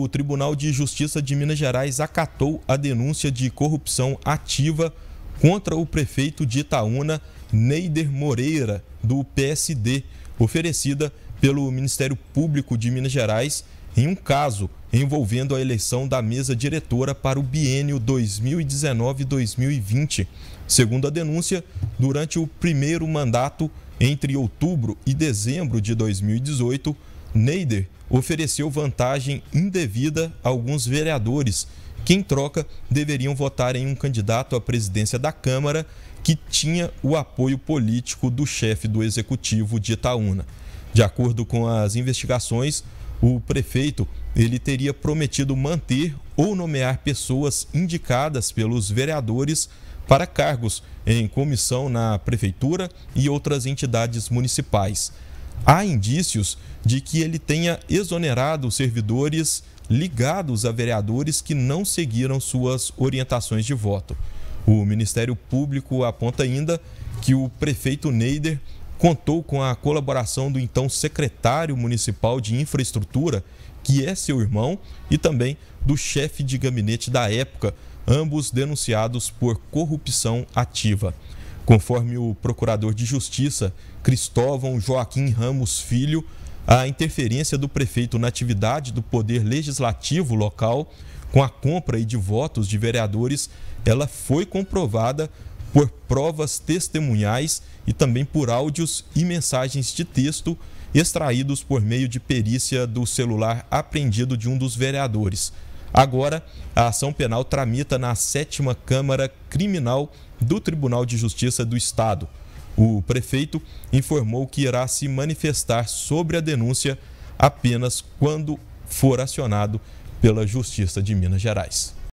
o Tribunal de Justiça de Minas Gerais acatou a denúncia de corrupção ativa contra o prefeito de Itaúna, Neider Moreira, do PSD, oferecida pelo Ministério Público de Minas Gerais em um caso envolvendo a eleição da mesa diretora para o biênio 2019-2020. Segundo a denúncia, durante o primeiro mandato, entre outubro e dezembro de 2018, Neider ofereceu vantagem indevida a alguns vereadores, que em troca deveriam votar em um candidato à presidência da Câmara que tinha o apoio político do chefe do executivo de Itaúna. De acordo com as investigações, o prefeito ele teria prometido manter ou nomear pessoas indicadas pelos vereadores para cargos em comissão na prefeitura e outras entidades municipais há indícios de que ele tenha exonerado servidores ligados a vereadores que não seguiram suas orientações de voto. O Ministério Público aponta ainda que o prefeito Neider contou com a colaboração do então secretário municipal de infraestrutura, que é seu irmão, e também do chefe de gabinete da época, ambos denunciados por corrupção ativa conforme o procurador de Justiça Cristóvão Joaquim Ramos Filho, a interferência do prefeito na atividade do poder legislativo local com a compra e de votos de vereadores, ela foi comprovada por provas testemunhais e também por áudios e mensagens de texto extraídos por meio de perícia do celular apreendido de um dos vereadores. Agora, a ação penal tramita na 7 Câmara Criminal do Tribunal de Justiça do Estado. O prefeito informou que irá se manifestar sobre a denúncia apenas quando for acionado pela Justiça de Minas Gerais.